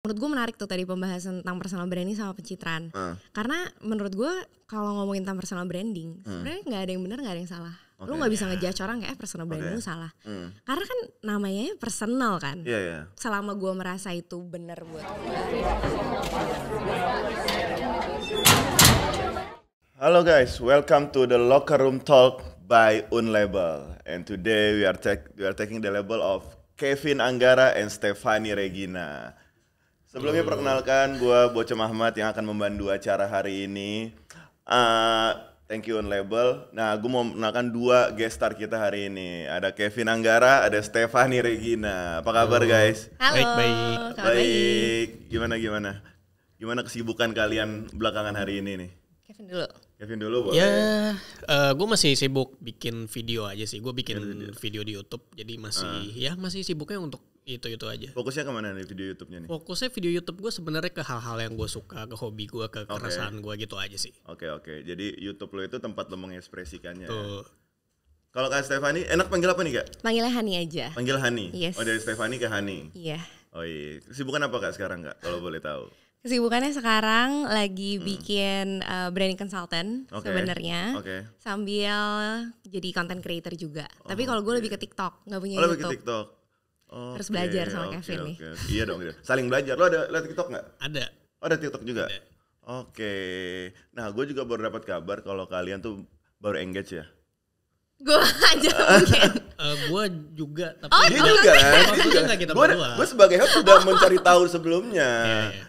menurut gue menarik tuh tadi pembahasan tentang personal branding sama pencitraan uh. karena menurut gue kalau ngomongin tentang personal branding uh. sebenarnya nggak ada yang benar nggak ada yang salah okay. lu nggak bisa ngejudge orang kayak eh, personal branding okay. lu salah Uh. karena kan namanya personal kan yeah, yeah. selama gue merasa itu benar buat Halo guys, welcome to the Locker Room Talk by Unlabel. And today we are, we are taking the label of Kevin Anggara and Stefani Regina. Sebelumnya perkenalkan gue Bocem Muhammad yang akan membantu acara hari ini. Uh, thank you on label. Nah, gue mau perkenalkan dua guest star kita hari ini. Ada Kevin Anggara, ada Stefani Regina. Apa kabar guys? Halo. Baik, baik. baik. Gimana gimana? Gimana kesibukan kalian belakangan hari ini nih? Kevin dulu. Kevin dulu boleh. Ya, uh, eh, gue masih sibuk bikin video aja sih. Gue bikin video. video di YouTube. Jadi masih uh. ya masih sibuknya untuk itu itu aja fokusnya kemana nih video YouTube-nya nih fokusnya video YouTube gue sebenarnya ke hal-hal yang gue suka ke hobi gue ke okay. keresahan gue gitu aja sih oke okay, oke okay. jadi YouTube lo itu tempat lo mengekspresikannya Ya? Kalau Kak Stefani, enak panggil apa nih Kak? Panggil Hani aja. Panggil Hani? Yes. Oh dari Stefani ke Hani? Iya. Oh iya. Kesibukan apa Kak sekarang Kak, kalau boleh tahu? Kesibukannya sekarang lagi hmm. bikin uh, branding consultant okay. sebenarnya. Okay. Sambil jadi content creator juga. Oh, Tapi kalau gue okay. Iya. lebih ke TikTok, nggak punya oh, YouTube. lebih ke TikTok. Okay, Harus belajar sama okay, Kevin okay. nih. iya dong, iya. saling belajar. Lo ada lo TikTok nggak? Ada. Oh, ada TikTok juga. Oke. Okay. Nah, gue juga baru dapat kabar kalau kalian tuh baru engage ya. Gue aja mungkin. uh, eh, gue juga tapi oh, dia juga Gue kan? gue sebagai host sudah mencari tahu sebelumnya. yeah, iya, iya. yeah.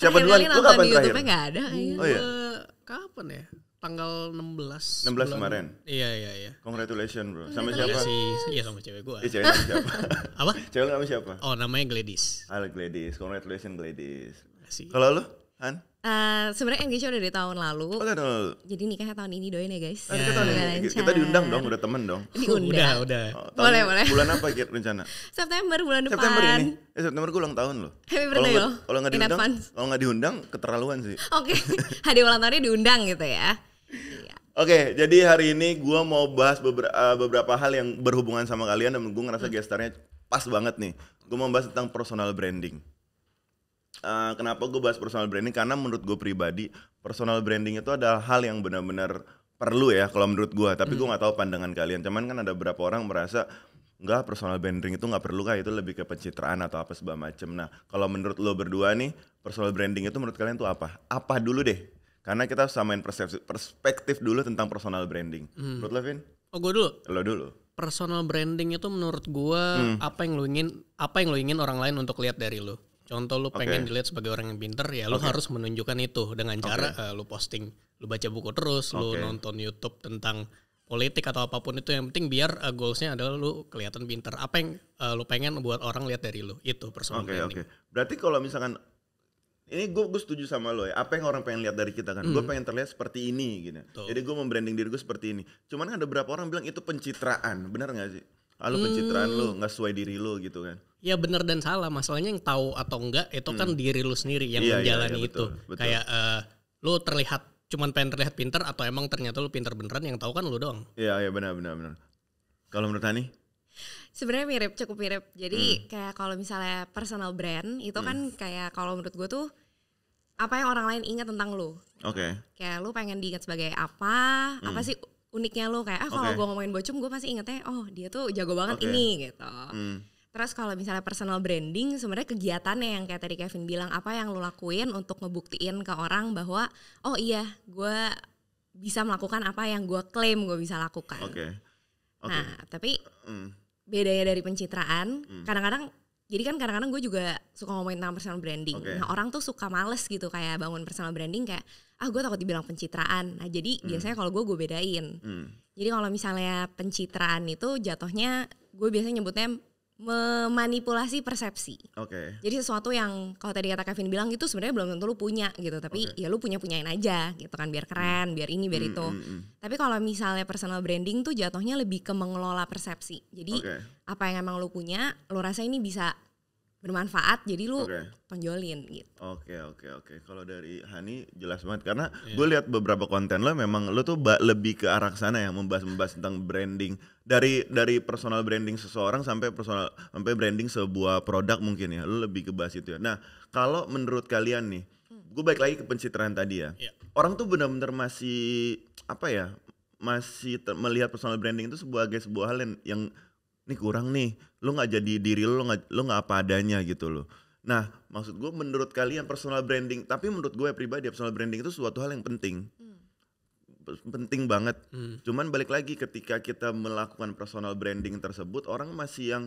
Siapa duluan? Lu kapan terakhir? Gak ada. Oh, iya. Eh, kapan ya? tanggal 16 16 bulan, kemarin. Iya iya iya. Congratulations, Bro. Sama iya, siapa? Si, iya sama cewek gua. Iya cewek siapa? Apa? Cewek sama siapa? Oh, namanya Gladys. halo ah, Gladys. Congratulations Gladys. Kalau lu, Han? Uh, sebenarnya engage udah dari tahun lalu. Oh, kan, lalu. Jadi nikahnya tahun ini doain ya guys. ya. Tahun Kita diundang dong, udah temen dong. Diundang. Udah, udah. Oh, boleh, boleh. Bulan apa kira rencana? September bulan depan. September ini. Eh, September gue ulang tahun loh. Happy birthday loh. Kalau nggak diundang, kalau nggak diundang keterlaluan sih. Oke. Okay. Hadiah ulang tahunnya diundang gitu ya. Iya. Oke, okay, jadi hari ini gue mau bahas beberapa, eh, beberapa hal yang berhubungan sama kalian dan gue ngerasa hmm. gesternya pas banget nih. Gue mau bahas tentang personal branding. Uh, kenapa gue bahas personal branding? Karena menurut gue pribadi, personal branding itu adalah hal yang benar-benar perlu ya kalau menurut gue. Tapi gue hmm. nggak tahu pandangan kalian. Cuman kan ada beberapa orang merasa nggak personal branding itu nggak perlu kah itu lebih ke pencitraan atau apa sebab macem. Nah, kalau menurut lo berdua nih, personal branding itu menurut kalian tuh apa? Apa dulu deh karena kita samain persepsi, perspektif dulu tentang personal branding. Hmm. Menurut lo, Vin? Oh, gue dulu? Lo dulu. Personal branding itu menurut gue hmm. apa yang lo ingin, apa yang lo ingin orang lain untuk lihat dari lo. Contoh pengen okay. pengen dilihat sebagai orang yang pinter ya lo okay. harus menunjukkan itu dengan cara okay. uh, eh, lo posting, lo baca buku terus, okay. lo nonton YouTube tentang politik atau apapun itu yang penting biar uh, goalsnya adalah lo kelihatan pinter. Apa yang uh, lo pengen buat orang lihat dari lo? itu personal okay, branding. Oke okay. Berarti kalau misalkan ini gue gue setuju sama lo ya apa yang orang pengen lihat dari kita kan mm. gue pengen terlihat seperti ini gitu Tuh. jadi gue membranding diri gue seperti ini cuman ada beberapa orang bilang itu pencitraan benar nggak sih ah, pencitraan lo hmm. nggak sesuai diri lo gitu kan ya benar dan salah masalahnya yang tahu atau enggak itu kan hmm. kan diri lo sendiri yang iya, iya menjalani iya, iya, itu betul. kayak uh, lo terlihat cuman pengen terlihat pinter atau emang ternyata lo pinter beneran yang tahu kan lo doang iya iya benar benar benar kalau menurut Hani sebenarnya mirip cukup mirip jadi hmm. kayak kalau misalnya personal brand itu hmm. kan kayak kalau menurut gue tuh apa yang orang lain ingat tentang lu. Oke. Okay. Kayak lu pengen diingat sebagai apa? Hmm. Apa sih uniknya lu kayak ah kalau okay. gue ngomongin bocum gue pasti ingetnya oh dia tuh jago banget okay. ini gitu. Hmm. Terus kalau misalnya personal branding sebenarnya kegiatannya yang kayak tadi Kevin bilang apa yang lu lakuin untuk ngebuktiin ke orang bahwa oh iya gue bisa melakukan apa yang gue klaim gue bisa lakukan. Oke. Okay. Okay. Nah tapi mm. bedanya dari pencitraan hmm. kadang-kadang mm jadi kan kadang-kadang gue juga suka ngomongin tentang personal branding. Okay. Nah orang tuh suka males gitu kayak bangun personal branding kayak ah gue takut dibilang pencitraan. Nah jadi hmm. biasanya kalau gue gue bedain. Hmm. Jadi kalau misalnya pencitraan itu jatuhnya gue biasanya nyebutnya memanipulasi persepsi. Oke. Okay. Jadi sesuatu yang kalau tadi kata Kevin bilang itu sebenarnya belum tentu lu punya gitu, tapi okay. ya lu punya punyain aja gitu kan biar keren, hmm. biar ini, biar hmm, itu. Hmm, hmm. Tapi kalau misalnya personal branding tuh jatuhnya lebih ke mengelola persepsi. Jadi okay. apa yang emang lu punya, lu rasa ini bisa bermanfaat jadi lu okay. tonjolin gitu. Oke okay, oke okay, oke. Okay. Kalau dari Hani jelas banget karena yeah. gue lihat beberapa konten lo memang lo tuh lebih ke arah sana ya membahas membahas tentang branding dari dari personal branding seseorang sampai personal sampai branding sebuah produk mungkin ya. Lo lebih ke bahas itu ya. Nah, kalau menurut kalian nih, hmm. gue balik lagi ke pencitraan tadi ya. Yeah. Orang tuh benar-benar masih apa ya? masih melihat personal branding itu sebagai sebuah hal yang, yang ini kurang nih lo nggak jadi diri lo nggak lo nggak apa adanya gitu lo. nah maksud gue menurut kalian personal branding tapi menurut gue ya pribadi ya, personal branding itu suatu hal yang penting hmm. penting banget hmm. cuman balik lagi ketika kita melakukan personal branding tersebut orang masih yang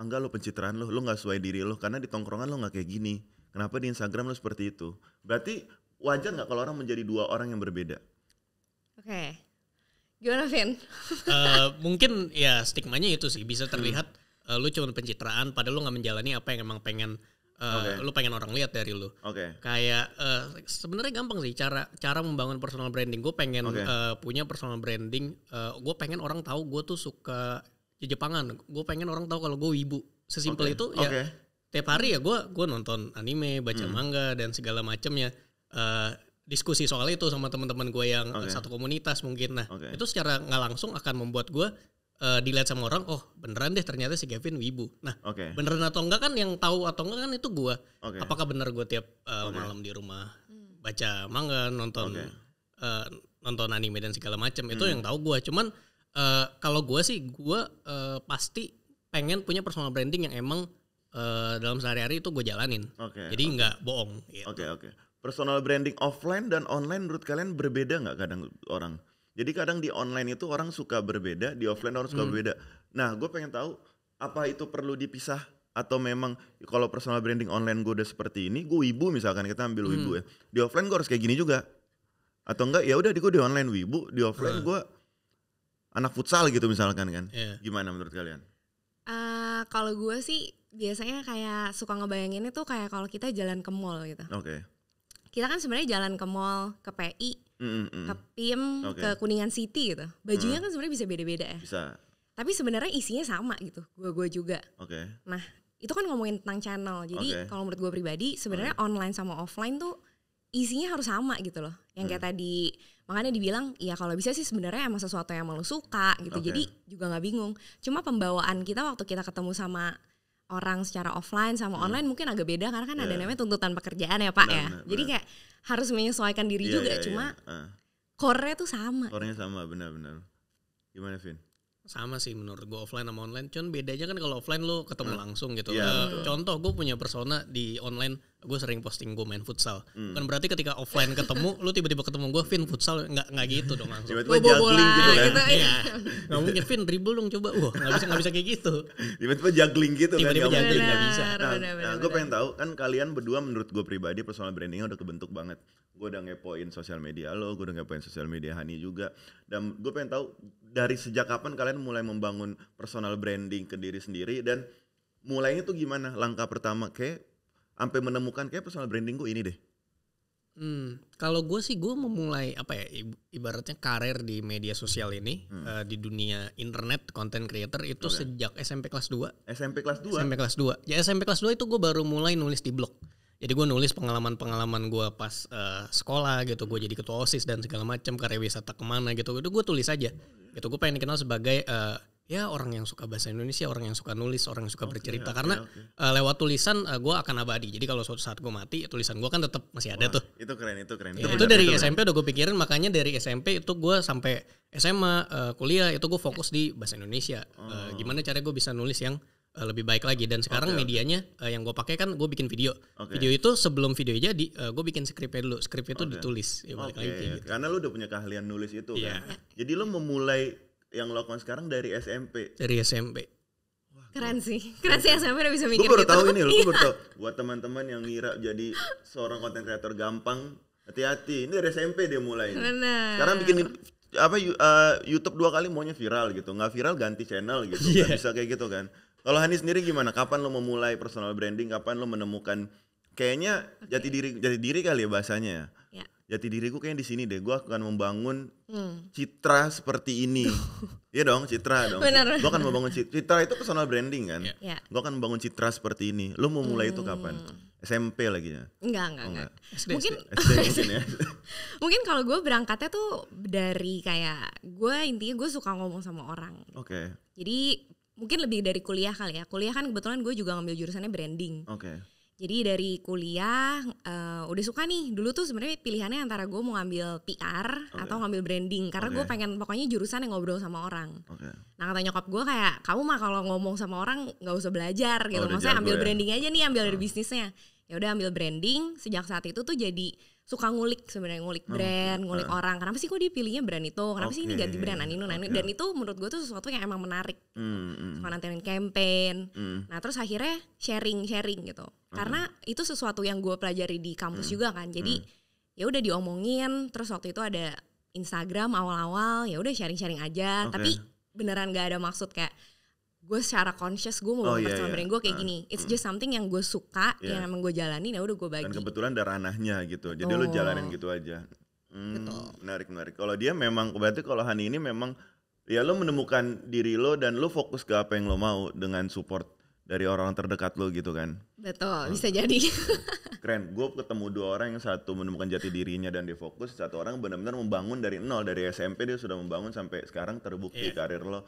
anggap lo pencitraan lo lo nggak sesuai diri lo karena di tongkrongan lo nggak kayak gini kenapa di Instagram lo seperti itu berarti wajar nggak kalau orang menjadi dua orang yang berbeda oke okay. Gimana Vin? uh, mungkin ya stigmanya itu sih bisa terlihat hmm. uh, lu cuma pencitraan padahal lu nggak menjalani apa yang emang pengen uh, eh, okay. lu pengen orang lihat dari lu. Oke. Okay. Kayak uh, sebenarnya gampang sih cara cara membangun personal branding. Gue pengen okay. uh, punya personal branding. Uh, gue pengen orang tahu gue tuh suka Jepangan. Gue pengen orang tahu kalau gue ibu. Sesimpel okay. itu ya. Tiap hari ya gue gue nonton anime, baca hmm. manga dan segala macamnya. Uh, diskusi soal itu sama teman-teman gue yang okay. satu komunitas mungkin nah okay. itu secara nggak langsung akan membuat gue uh, dilihat sama orang oh beneran deh ternyata si Kevin wibu nah okay. beneran atau enggak kan yang tahu atau enggak kan itu gue okay. apakah bener gue tiap uh, eh, okay. malam di rumah hmm. baca manga nonton okay. uh, eh, nonton anime dan segala macam hmm. itu yang tahu gue cuman uh, kalau gue sih gue uh, pasti pengen punya personal branding yang emang uh, dalam sehari-hari itu gue jalanin. Okay, Jadi okay. bohong. Oke gitu. oke. Okay, okay personal branding offline dan online menurut kalian berbeda nggak kadang orang? Jadi kadang di online itu orang suka berbeda, di offline orang suka hmm. berbeda. Nah, gue pengen tahu apa itu perlu dipisah atau memang kalau personal branding online gue udah seperti ini, gue ibu misalkan kita ambil hmm. wibu ya. Di offline gue harus kayak gini juga. Atau enggak ya udah di gue di online wibu, di offline hmm. gue anak futsal gitu misalkan kan. Yeah. Gimana menurut kalian? Uh, kalau gue sih biasanya kayak suka ngebayangin itu kayak kalau kita jalan ke mall gitu. Oke. Okay kita kan sebenarnya jalan ke mall, ke PI, mm, mm -mm. ke PIM, okay. ke Kuningan City gitu. Bajunya mm. kan sebenarnya bisa beda-beda ya. Bisa. Tapi sebenarnya isinya sama gitu. Gua-gua juga. Oke. Okay. Nah, itu kan ngomongin tentang channel. Jadi okay. kalau menurut gue pribadi sebenarnya okay. online sama offline tuh isinya harus sama gitu loh. Yang kayak hmm. tadi makanya dibilang ya kalau bisa sih sebenarnya emang sesuatu yang malu lo suka gitu. Okay. Jadi juga nggak bingung. Cuma pembawaan kita waktu kita ketemu sama orang secara offline sama hmm. online hmm. mungkin agak beda karena kan yeah. ada iya. namanya tuntutan pekerjaan ya Pak benar, ya. Benar, Jadi kayak harus menyesuaikan diri yeah, juga yeah, iya. cuma yeah. Uh. tuh sama. core sama benar-benar. Gimana Vin? sama sih menurut gue offline sama online cuman bedanya kan kalau offline lo ketemu ah. langsung gitu yeah, iya, uh, contoh gue punya persona di online gue sering posting gue main futsal. Hmm. Bukan berarti ketika offline ketemu, lu tiba-tiba ketemu gue, Vin futsal nggak nggak gitu dong langsung. Tiba-tiba juggling gitu kan? Gitu, iya. Nggak mungkin Vin dribble dong coba. Wah nggak bisa nggak bisa kayak gitu. Tiba-tiba juggling gitu tiba-tiba kan? Tiba-tiba juggling nggak bisa. Nah, nah gue pengen tahu kan kalian berdua menurut gue pribadi personal brandingnya udah kebentuk banget. Gue udah ngepoin sosial media lo, gue udah ngepoin sosial media Hani juga. Dan gue pengen tahu dari sejak kapan kalian mulai membangun personal branding ke diri sendiri dan mulainya tuh gimana? Langkah pertama kayak sampai menemukan kayak personal branding gue ini deh. Hmm, kalau gue sih gue memulai apa ya ibaratnya karir di media sosial ini hmm. uh, di dunia internet content creator itu okay. sejak SMP kelas 2. SMP kelas 2. SMP kelas 2. Ya SMP kelas 2 itu gue baru mulai nulis di blog. Jadi gue nulis pengalaman-pengalaman gue pas uh, sekolah gitu, gue jadi ketua OSIS dan segala macam, karya wisata kemana gitu. Itu gue tulis aja. Gitu gue pengen dikenal sebagai uh, ya orang yang suka bahasa Indonesia, orang yang suka nulis, orang yang suka okay, bercerita. Okay, Karena okay. Uh, eh, lewat tulisan uh, eh, gue akan abadi. Jadi kalau suatu saat gue mati, tulisan gue kan tetap masih ada Wah, tuh. Itu keren, itu keren. Ya, itu, itu dari itu SMP keren. udah gue pikirin, makanya dari SMP itu gue sampai SMA, uh, eh, kuliah itu gue fokus di bahasa Indonesia. Oh. gimana cara gue bisa nulis yang uh, lebih baik lagi. Dan sekarang okay, medianya Uh, yang gue pakai kan gue bikin video. Okay. Video itu sebelum video jadi, uh, gue bikin skripnya dulu. Skripnya itu okay. ditulis. Ya, okay. lagi, gitu. Karena lu udah punya keahlian nulis itu yeah. kan. Jadi lu memulai yang lo lakukan sekarang dari SMP dari SMP keren sih keren sih SMP udah bisa mikir gue baru gitu. ini loh gue baru iya. tahu buat teman-teman yang ngira jadi seorang konten kreator gampang hati-hati ini dari SMP dia mulai Bener. sekarang bikin apa uh, YouTube dua kali maunya viral gitu nggak viral ganti channel gitu yeah. Gak bisa kayak gitu kan kalau Hani sendiri gimana kapan lo memulai personal branding kapan lo menemukan kayaknya okay. jati diri jati diri kali ya bahasanya ya? jati diriku kayaknya di sini deh. Gue akan membangun hmm. citra seperti ini. Iya dong, citra dong. Gua Gue akan membangun citra. citra itu personal branding kan. Yeah. Iya. Gue akan membangun citra seperti ini. Lo mau mulai hmm. itu kapan? SMP lagi ya? Enggak, enggak, oh, enggak. SD, mungkin SD, mungkin ya. mungkin kalau gue berangkatnya tuh dari kayak gue intinya gue suka ngomong sama orang. Oke. Okay. Jadi mungkin lebih dari kuliah kali ya. Kuliah kan kebetulan gue juga ngambil jurusannya branding. Oke. Okay jadi dari kuliah uh, udah suka nih. Dulu tuh sebenarnya pilihannya antara gue mau ngambil PR okay. atau ngambil branding karena okay. gue pengen pokoknya jurusan yang ngobrol sama orang. Okay. Nah kata nyokap gue kayak kamu mah kalau ngomong sama orang nggak usah belajar gitu. Oh, Maksudnya ambil ya? branding aja nih, ambil dari ah. bisnisnya. Ya udah ambil branding. Sejak saat itu tuh jadi suka ngulik sebenarnya ngulik ah, brand, ah. ngulik orang. Kenapa sih kok dia pilihnya brand itu? Kenapa okay. sih ini ganti brand Anino nah, nah, okay. Dan itu menurut gue tuh sesuatu yang emang menarik. Mm, Suka nanti campaign. Mm. Nah terus akhirnya sharing sharing gitu karena hmm. itu sesuatu yang gue pelajari di kampus hmm. juga kan jadi hmm. ya udah diomongin terus waktu itu ada Instagram awal-awal ya udah sharing-sharing aja okay. tapi beneran gak ada maksud kayak gue secara conscious gue mau oh, iya, iya. gue kayak uh, gini it's mm. just something yang gue suka yeah. yang emang gue jalani ya udah gue bagi dan kebetulan ada ranahnya gitu jadi oh. lo jalanin gitu aja hmm, Betul. menarik menarik kalau dia memang berarti kalau Hani ini memang ya lo menemukan diri lo dan lo fokus ke apa yang lo mau dengan support dari orang terdekat lo gitu kan. Betul, hmm. bisa jadi. Keren, gue ketemu dua orang yang satu menemukan jati dirinya dan dia fokus, satu orang benar-benar membangun dari nol, dari SMP dia sudah membangun sampai sekarang terbukti yeah. karir lo.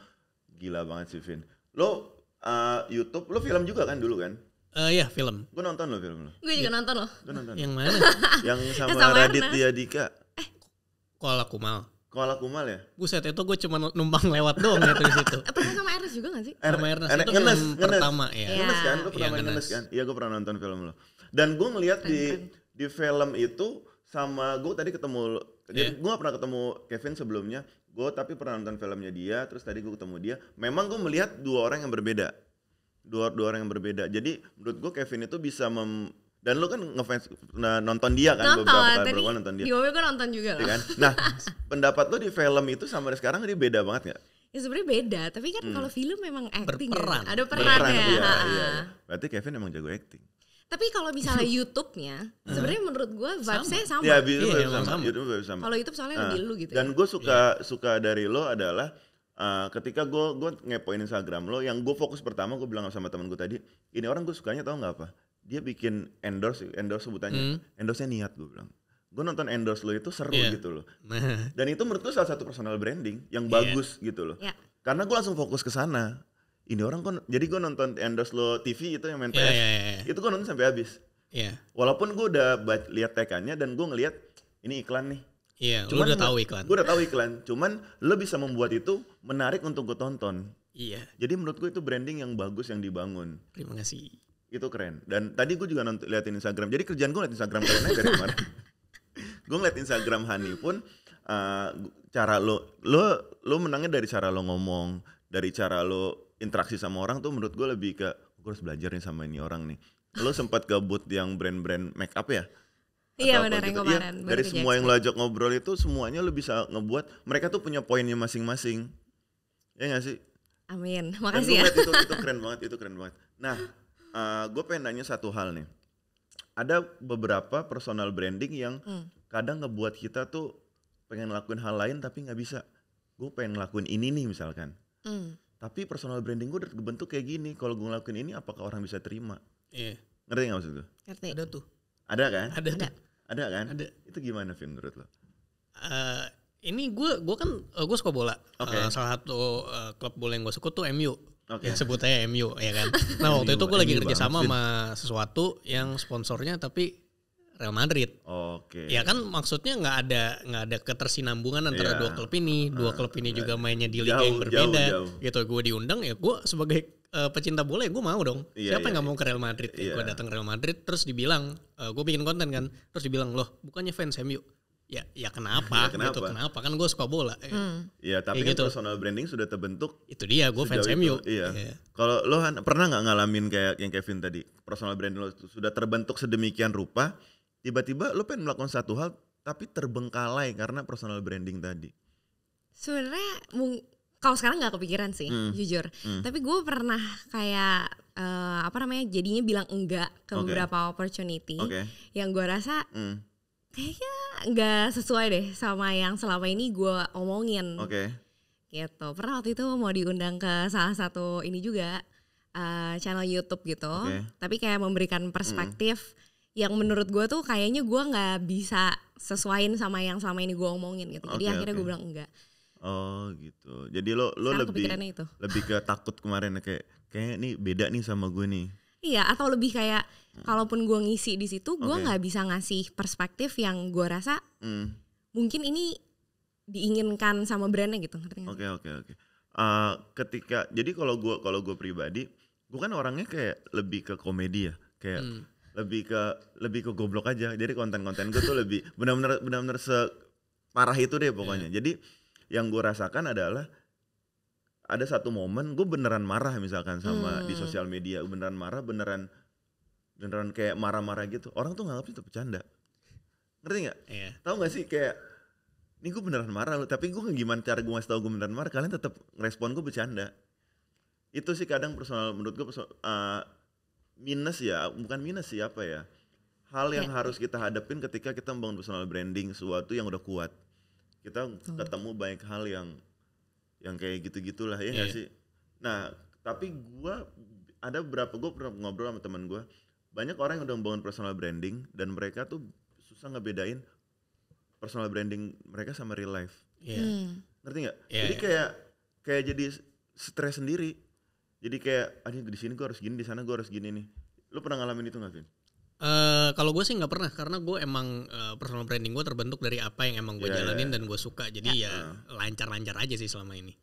Gila banget sih Vin. Lo uh, YouTube, lo film juga kan dulu kan? Eh uh, ya film. Gue nonton lo film lo. Gue juga ya. nonton lo. Gue nonton. Yang mana? yang sama, sama Raditya Dika. Eh. aku Kumal. Kuala Kumal ya? Buset, itu gue cuma numpang lewat doang ya di situ. Pernah sama Ernest juga gak sih? Er-, sama Ernest, itu ngenes, film pertama ya. Ngenes kan? Iya. lu pernah ya, ngenes. ngenes kan? Iya, gue pernah nonton film lu. Dan gue ngeliat di di film itu sama gue tadi ketemu yeah. gue gak pernah ketemu Kevin sebelumnya. Gue tapi pernah nonton filmnya dia, terus tadi gue ketemu dia. Memang gue melihat dua orang yang berbeda. Dua dua orang yang berbeda. Jadi menurut gue Kevin itu bisa mem, dan lu kan ngefans nah, nonton dia kan nonton, beberapa kali beberapa nonton dia. Di mobil gue nonton juga loh. Iya kan? Nah, pendapat lu di film itu sama sekarang dia beda banget gak? Ya sebenarnya beda, tapi kan hmm. kalau film memang acting Ya? Ada peran, Berperan, ya. Iya. Berarti Kevin emang jago acting. Tapi kalau misalnya YouTube-nya, hmm. sebenarnya menurut gue vibes-nya iya, sama. Iya, bisa yeah, sama. sama. YouTube sama. sama. Kalau YouTube soalnya uh, lu gitu. Ya. Dan ya. gue suka yeah. suka dari lo adalah uh, ketika gue gue ngepoin Instagram lo, yang gue fokus pertama gue bilang sama temen gue tadi, ini orang gue sukanya tau nggak apa? dia bikin endorse endorse sebutannya hmm. endorse niat gue bilang gue nonton endorse lo itu seru yeah. gitu loh nah. dan itu menurut gue salah satu personal branding yang yeah. bagus gitu loh yeah. karena gue langsung fokus ke sana ini orang kan jadi gue nonton endorse lo TV itu yang main iya, PS yeah, yeah, yeah. itu gue nonton sampai habis yeah. walaupun gue udah lihat tekannya dan gue ngelihat ini iklan nih Iya, yeah, cuman udah tahu iklan. Gue udah tahu iklan, cuman lo bisa membuat itu menarik untuk gue tonton. Iya. Jadi menurut gue itu branding yang bagus yang dibangun. Terima kasih itu keren dan tadi gue juga nonton liatin Instagram jadi kerjaan gue liat Instagram kalian aja dari kemarin gue ngeliat Instagram Hani pun uh, cara lo lo lo menangnya dari cara lo ngomong dari cara lo interaksi sama orang tuh menurut gue lebih ke oh, gue harus belajar nih sama ini orang nih lo sempat gabut yang brand-brand make up ya Iya benar gitu. ya, dari semua yang lo ajak ngobrol itu semuanya lo bisa ngebuat mereka tuh punya poinnya masing-masing ya gak sih Amin makasih ya itu, itu keren banget itu keren banget nah uh, eh, gue pengen nanya satu hal nih. Ada beberapa personal branding yang hmm. kadang ngebuat kita tuh pengen ngelakuin hal lain tapi nggak bisa. Gue pengen ngelakuin ini nih misalkan. Hmm. Tapi personal branding gue udah bentuk kayak gini. Kalau gue ngelakuin ini apakah orang bisa terima? Iya. Ngerti gak maksud gue? Ngerti. Ada tuh. Ada kan? Ada. Ada, ada kan? Ada. Itu gimana Vin menurut lo? Uh, ini gue gue kan uh, eh, gue suka bola. Okay. Uh, salah satu uh, klub bola yang gue suka tuh MU. Okay. Sebutnya MU ya kan. Nah waktu itu gue lagi kerja sama sama sesuatu yang sponsornya tapi Real Madrid. Oke. Okay. Ya kan maksudnya nggak ada nggak ada ketersinambungan antara yeah. dua klub ini, dua ah, klub ini juga mainnya di liga yang berbeda. Jauh, jauh. Gitu gue diundang ya gue sebagai uh, pecinta bola ya gue mau dong. Yeah, Siapa yeah, yang nggak yeah. mau iya. ke Real Madrid? Yeah. gue iya. datang Real Madrid terus dibilang uh, eh, gue bikin konten kan, terus dibilang loh bukannya fans MU ya ya kenapa, ya, kenapa? gitu kenapa kan gue suka bola ya, hmm. ya tapi kan gitu. personal branding sudah terbentuk itu dia gue fans itu. MU iya yeah. kalau lo pernah nggak ngalamin kayak yang Kevin tadi personal branding lo sudah terbentuk sedemikian rupa tiba-tiba lo pengen melakukan satu hal tapi terbengkalai karena personal branding tadi sebenarnya kalau sekarang nggak kepikiran sih hmm. jujur hmm. tapi gue pernah kayak uh, apa namanya jadinya bilang enggak ke okay. beberapa opportunity okay. yang gue rasa hmm. kayaknya nggak sesuai deh sama yang selama ini gue omongin. Oke. Okay. Gitu. Pernah waktu itu mau diundang ke salah satu ini juga uh, channel YouTube gitu. Okay. Tapi kayak memberikan perspektif mm. yang menurut gue tuh kayaknya gue nggak bisa sesuaiin sama yang selama ini gue omongin gitu. Jadi okay, akhirnya okay. gue bilang enggak. Oh gitu. Jadi lo lo Sekarang lebih itu. lebih ke takut kemarin kayak kayaknya nih beda nih sama gue nih Iya, atau lebih kayak hmm. kalaupun gue ngisi di situ, gue nggak okay. bisa ngasih perspektif yang gue rasa hmm. mungkin ini diinginkan sama brandnya gitu. Oke oke oke. Eh, ketika jadi kalau gue kalau gue pribadi, gue kan orangnya kayak lebih ke komedi ya, kayak hmm. lebih ke lebih ke goblok aja. Jadi konten-konten gue tuh lebih benar-benar benar-benar separah itu deh pokoknya. Yeah. Jadi yang gue rasakan adalah ada satu momen gue beneran marah misalkan sama hmm. di sosial media beneran marah beneran beneran kayak marah-marah gitu orang tuh nganggap itu bercanda ngerti nggak yeah. tahu nggak sih kayak ini gue beneran marah loh tapi gue gimana cara gue ngasih tau gue beneran marah kalian tetap respon gue bercanda itu sih kadang personal menurut gue personal, uh, eh, minus ya bukan minus sih apa ya hal yang yeah. harus kita hadapin ketika kita membangun personal branding suatu yang udah kuat kita ketemu banyak hal yang yang kayak gitu-gitulah ya nggak yeah. sih nah tapi gue ada beberapa gue pernah ngobrol sama teman gue banyak orang yang udah membangun personal branding dan mereka tuh susah ngebedain personal branding mereka sama real life yeah. hmm. ngerti nggak yeah, jadi iya. kayak kayak jadi stres sendiri jadi kayak aduh di sini gue harus gini di sana gue harus gini nih lu pernah ngalamin itu nggak Vin? Uh, kalau gue sih nggak pernah karena gue emang uh, personal branding gue terbentuk dari apa yang emang gue yeah, iya, jalanin yeah. dan gue suka jadi yeah. ya lancar-lancar aja sih selama ini.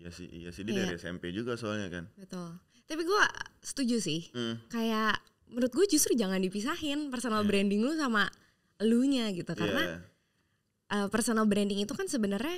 Iya sih, iya sih dia iya. yeah. dari SMP juga soalnya kan. Betul. Tapi gue setuju sih. Mm. Kayak menurut gue justru jangan dipisahin personal yeah. branding lu sama lu nya gitu iya. karena yeah. uh, personal branding itu kan sebenarnya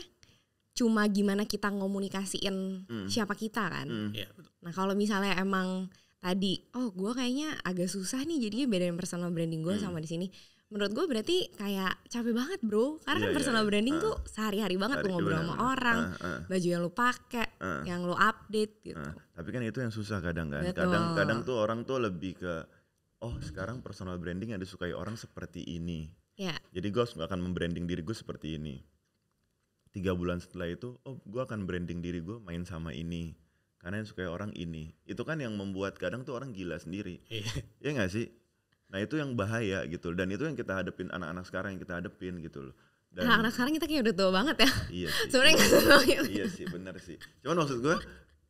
cuma gimana kita ngomunikasiin mm. siapa kita kan. Mm. Yeah, betul. Nah kalau misalnya emang tadi oh gue kayaknya agak susah nih jadinya bedain personal branding gue hmm. sama di sini menurut gue berarti kayak capek banget bro karena yeah, kan iya, personal yeah. branding uh, tuh sehari-hari banget tuh ngobrol sama orang uh, uh, baju yang lu pakai uh, yang lu update gitu uh, tapi kan itu yang susah kadang kan kadang-kadang tuh orang tuh lebih ke oh sekarang personal branding yang disukai orang seperti ini yeah. jadi gue akan membranding diri gue seperti ini tiga bulan setelah itu oh gue akan branding diri gue main sama ini karena yang suka orang ini itu kan yang membuat kadang tuh orang gila sendiri ya nggak sih nah itu yang bahaya gitu dan itu yang kita hadepin anak-anak sekarang yang kita hadepin gitu loh dan anak-anak sekarang kita kayak udah tua banget ya iya sebenarnya nggak tua gitu iya sih benar sih cuman maksud gue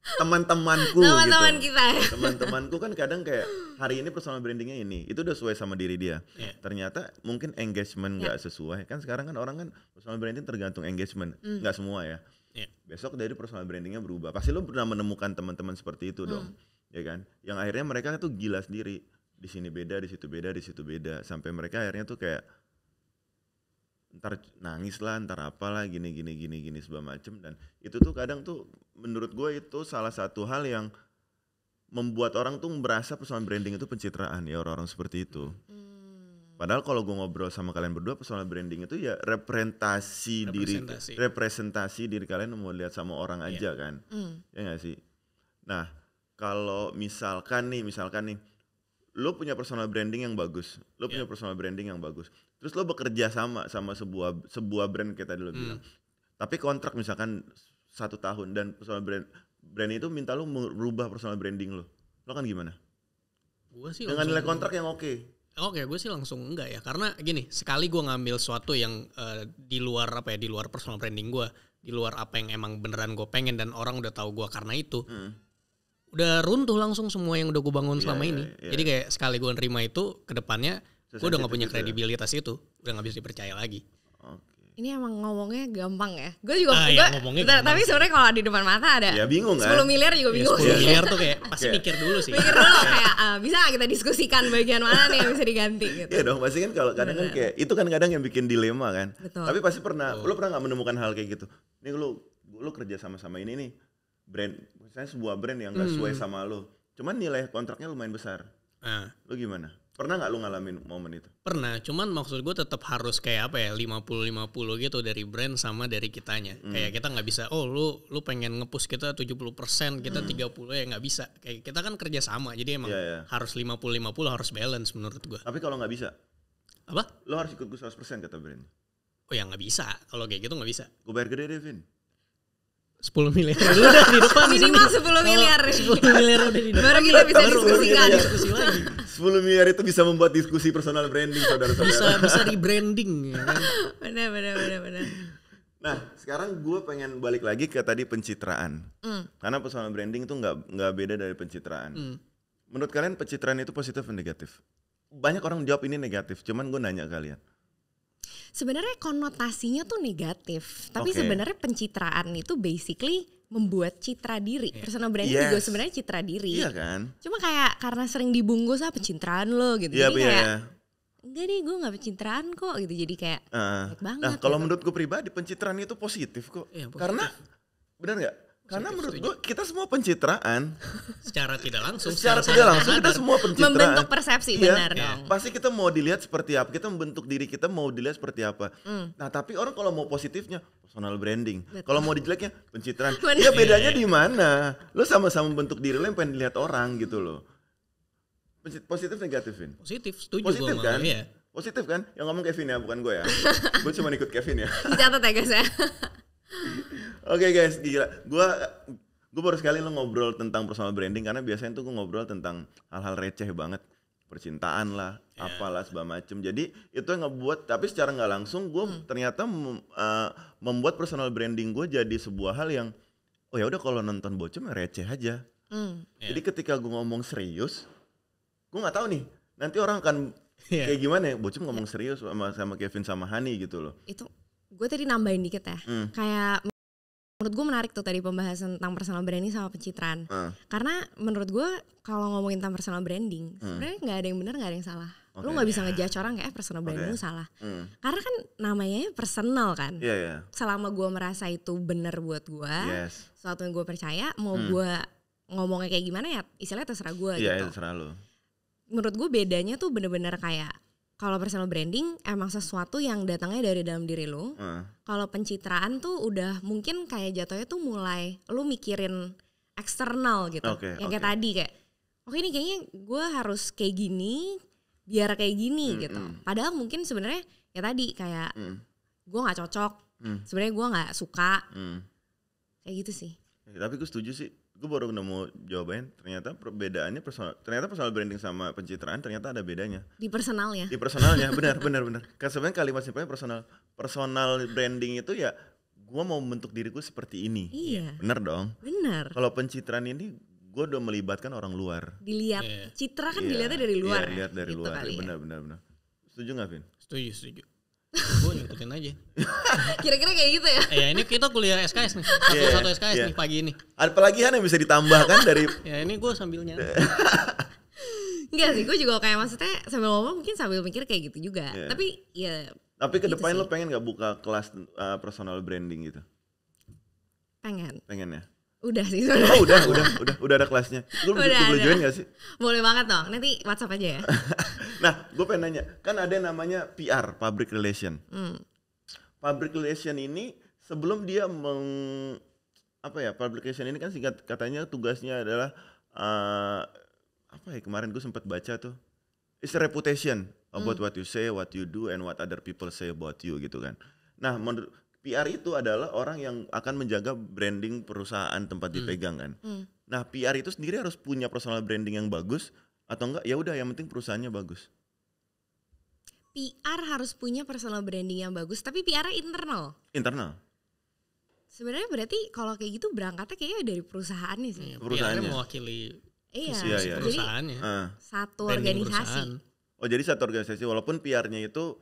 teman-temanku gitu. teman-teman gitu. kita ya. teman-temanku kan kadang kayak hari ini personal brandingnya ini itu udah sesuai sama diri dia yeah. ternyata mungkin engagement nggak yeah. sesuai kan sekarang kan orang kan personal branding tergantung engagement hmm. nggak mm. semua ya yeah. besok dari personal brandingnya berubah pasti lo pernah menemukan teman-teman seperti itu hmm. dong ya kan yang akhirnya mereka tuh gila sendiri di sini beda di situ beda di situ beda sampai mereka akhirnya tuh kayak ntar nangis lah ntar apalah gini gini gini gini segala macem dan itu tuh kadang tuh menurut gue itu salah satu hal yang membuat orang tuh merasa personal branding itu pencitraan ya orang-orang seperti itu Hmm. Padahal kalau gue ngobrol sama kalian berdua personal branding itu ya representasi, diri representasi diri kalian mau lihat sama orang yeah. aja kan. Mm. Ya gak sih? Nah, kalau misalkan nih, misalkan nih lo punya personal branding yang bagus, lo yeah. punya iya. personal branding yang bagus. Terus lo bekerja sama sama sebuah sebuah brand kita dulu mm. bilang. Tapi kontrak misalkan satu tahun dan personal brand brand itu minta lo merubah personal branding lo. Lo kan gimana? Gua sih dengan nilai kontrak yang oke. Okay Oke, gue sih langsung enggak ya, karena gini, sekali gue ngambil suatu yang uh, di luar apa ya, di luar personal branding gue, di luar apa yang emang beneran gue pengen dan orang udah tahu gue karena itu, hmm. udah runtuh langsung semua yang udah gue bangun yeah, selama yeah, ini. Yeah. Jadi kayak sekali gue nerima itu, kedepannya gue udah nggak punya gitu ya. kredibilitas itu, udah nggak bisa dipercaya lagi ini emang ngomongnya gampang ya. Gue juga ah, iya, gua, ya, ngomongnya tapi sebenarnya kalau di depan mata ada ya, bingung, 10 kan? miliar juga iya, bingung. Ya, 10 miliar tuh kayak pasti mikir dulu sih. Mikir dulu kayak uh, bisa gak kita diskusikan bagian mana nih yang bisa diganti iya gitu. Iya dong, pasti kan kalau kadang kan kayak itu kan kadang yang bikin dilema kan. Betul. Tapi pasti pernah oh. lo pernah gak menemukan hal kayak gitu. Nih lo lo kerja sama-sama ini nih brand misalnya sebuah brand yang gak hmm. sesuai hmm. sama lo. Cuman nilai kontraknya lumayan besar. Ah. Lo gimana? Pernah nggak lu ngalamin momen itu? Pernah, cuman maksud gue tetap harus kayak apa ya 50-50 gitu dari brand sama dari kitanya. Hmm. Kayak kita nggak bisa, oh lu lu pengen ngepus kita 70%, kita hmm. 30 ya nggak bisa. Kayak kita kan kerja sama, jadi emang yeah, yeah. harus 50-50 harus balance menurut gue. Tapi kalau nggak bisa? Apa? Lu harus ikut gue 100% kata brand. Oh ya nggak bisa, kalau kayak gitu nggak bisa. Gue bayar gede deh Vin. Sepuluh miliar udah di depan minimal 10 miliar Sepuluh miliar udah di depan baru kita bisa baru, diskusikan baru diskusi lagi 10 miliar itu bisa membuat diskusi personal branding saudara-saudara bisa bisa branding ya kan benar benar benar nah sekarang gue pengen balik lagi ke tadi pencitraan mm. karena personal branding itu nggak nggak beda dari pencitraan mm. menurut kalian pencitraan itu positif dan negatif banyak orang jawab ini negatif cuman gue nanya kalian sebenarnya konotasinya tuh negatif, tapi okay. sebenarnya pencitraan itu basically membuat citra diri. Yeah. Personal branding yes. juga sebenarnya citra diri. Iya kan? Cuma kayak karena sering dibungkus ah pencitraan lo gitu. Yeah, Jadi yeah, kayak yeah. Enggak nih gue gak pencitraan kok gitu. Jadi kayak uh, banget. Nah, kalau gitu. menurut gue pribadi pencitraan itu positif kok. Yeah, positif. Karena benar nggak? Karena setuju, menurut gue kita semua pencitraan. Secara tidak langsung. secara, secara tidak langsung kita semua pencitraan. Membentuk persepsi ya, benar dong. Iya. Pasti kita mau dilihat seperti apa, kita membentuk diri kita mau dilihat seperti apa. Mm. Nah tapi orang kalau mau positifnya personal branding. Kalau mau dijeleknya pencitraan. Iya bedanya di mana? Lo sama-sama bentuk diri lo yang pengen dilihat orang gitu loh. Positif negatifin? Positif, setuju Positif gue kan? Iya. Positif kan? Yang ngomong Kevin ya, bukan gue ya. gue cuma ikut Kevin ya. Dicatat ya guys ya. Oke okay, guys, gila. Gua gue baru sekali lo ngobrol tentang personal branding karena biasanya tuh gue ngobrol tentang hal-hal receh banget percintaan lah, yeah. apalah segala macem. Jadi itu yang ngebuat, tapi secara nggak langsung gue hmm. ternyata mem, uh, membuat personal branding gue jadi sebuah hal yang, oh ya udah kalau nonton bocem ya receh aja. Hmm. Yeah. Jadi ketika gue ngomong serius, gue nggak tahu nih, nanti orang akan yeah. kayak gimana ya, bocem ngomong serius sama sama Kevin sama Hani gitu loh. Itu gue tadi nambahin dikit ya, hmm. kayak menurut gue menarik tuh tadi pembahasan tentang personal branding sama pencitraan. Uh. Karena menurut gue kalau ngomongin tentang personal branding, uh. sebenarnya nggak ada yang benar, nggak ada yang salah. Okay. Lu nggak bisa iya. ngejudge orang kayak eh, personal branding okay. lu salah. uh. Karena kan namanya personal kan. Yeah, yeah. Selama gue merasa itu benar buat gue, yes. sesuatu yang gue percaya, mau hmm. gue ngomongnya kayak gimana ya, istilahnya terserah gue yeah, gitu. terserah lu. Menurut gue bedanya tuh bener-bener kayak kalau personal branding emang sesuatu yang datangnya dari dalam diri lo. Uh. Kalau pencitraan tuh udah mungkin kayak jatuhnya tuh mulai lo mikirin eksternal gitu. Okay, yang okay. kayak tadi kayak oke oh, okay, ini kayaknya gue harus kayak gini biar kayak gini mm gitu. gitu. Padahal mungkin sebenarnya ya tadi kayak mm. gue nggak cocok. Mm. Sebenarnya gue nggak suka. Mm. Kayak gitu sih. tapi gue setuju sih gue baru nemu jawabannya ternyata perbedaannya personal ternyata personal branding sama pencitraan ternyata ada bedanya di personalnya di personalnya benar benar benar karena sebenarnya kalimat simpelnya personal personal branding itu ya gue mau membentuk diriku seperti ini iya benar dong benar kalau pencitraan ini gue udah melibatkan orang luar dilihat yeah. citra kan yeah. dilihatnya dari iya, luar yeah, dilihat dari gitu luar ya. benar ya. benar benar setuju nggak Vin setuju setuju gue ngikutin aja kira-kira kayak gitu ya ya ini kita kuliah SKS nih satu yeah, iya. satu SKS yeah. nih iya. pagi ini ada lagi yang bisa ditambahkan dari ya ini gue sambilnya iya. Enggak sih gue juga kayak maksudnya sambil ngomong mungkin sambil mikir kayak gitu juga yeah. tapi ya tapi ke gitu depan gitu lo pengen gak buka kelas uh, personal branding gitu pengen pengen ya Udah sih sebenernya. Oh udah, udah, udah, udah ada kelasnya. Lu udah, udah. join gak sih? Boleh banget dong, nanti WhatsApp aja ya. nah, gue pengen nanya, kan ada yang namanya PR, Public Relation. Hmm. Public Relation ini sebelum dia meng... Apa ya, Public Relation ini kan singkat katanya tugasnya adalah... Uh, apa ya, kemarin gue sempat baca tuh. It's a reputation about hmm. what you say, what you do, and what other people say about you gitu kan. Nah, menurut PR itu adalah orang yang akan menjaga branding perusahaan tempat hmm. dipegang kan. Hmm. Nah, PR itu sendiri harus punya personal branding yang bagus atau enggak? Ya udah yang penting perusahaannya bagus. PR harus punya personal branding yang bagus, tapi pr internal. Internal. Sebenarnya berarti kalau kayak gitu berangkatnya kayaknya dari perusahaan nih sih. Hmm, perusahaannya mewakili iya, iya, iya. perusahaannya. Jadi, ah. satu organisasi. Perusahaan. Oh, jadi satu organisasi walaupun PR-nya itu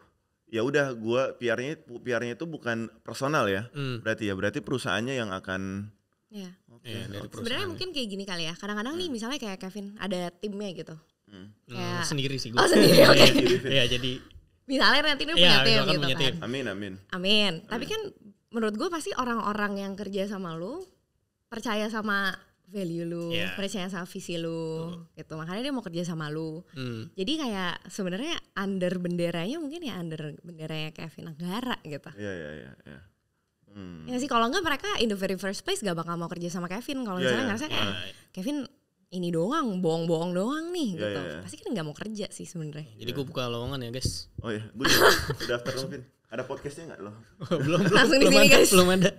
ya udah gua PR-nya pr itu bukan personal ya Hmm. berarti ya berarti perusahaannya yang akan Iya. okay. ya, sebenarnya mungkin kayak gini kali ya kadang-kadang hmm. nih misalnya kayak Kevin ada timnya gitu hmm. hmm kayak, hmm, sendiri sih gue oh sendiri iya, oke okay. ya jadi iya, misalnya nanti dia iya, punya tim gitu punya kan tim. amin amin amin tapi hmm. kan menurut gue pasti orang-orang yang kerja sama lu percaya sama value lu, yeah. percaya sama visi lu uh. gitu. Makanya dia mau kerja sama lu. Hmm. Jadi kayak sebenarnya under benderanya mungkin ya under benderanya Kevin Negara gitu. Iya yeah, iya yeah, iya yeah, yeah. Hmm. Ya sih kalau enggak mereka in the very first place gak bakal mau kerja sama Kevin kalau yeah, misalnya yeah. ngerasa kayak yeah. Iya. Kevin ini doang, bohong-bohong doang nih yeah, gitu. Yeah. Iya. Pasti kan nggak mau kerja sih sebenarnya. Jadi gue buka lowongan ya guys. Oh iya, Bu, daftar Kevin. Ada podcastnya nggak lo? belum, belum. Langsung di sini guys. Belum ada.